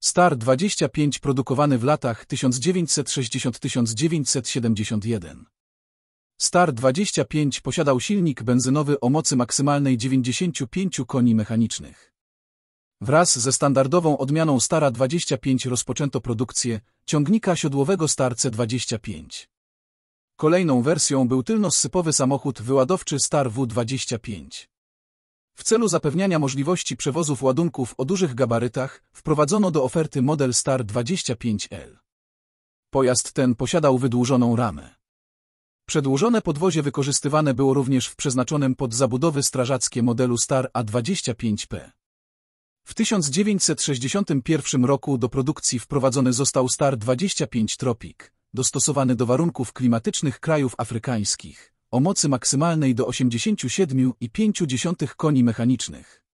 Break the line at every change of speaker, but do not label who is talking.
Star 25 produkowany w latach 1960-1971. Star 25 posiadał silnik benzynowy o mocy maksymalnej 95 koni mechanicznych. Wraz ze standardową odmianą Stara 25 rozpoczęto produkcję ciągnika siodłowego Star C25. Kolejną wersją był sypowy samochód wyładowczy Star W25. W celu zapewniania możliwości przewozów ładunków o dużych gabarytach wprowadzono do oferty model Star 25L. Pojazd ten posiadał wydłużoną ramę. Przedłużone podwozie wykorzystywane było również w przeznaczonym pod zabudowy strażackie modelu Star A25P. W 1961 roku do produkcji wprowadzony został Star 25 Tropic, dostosowany do warunków klimatycznych krajów afrykańskich, o mocy maksymalnej do 87,5 koni mechanicznych.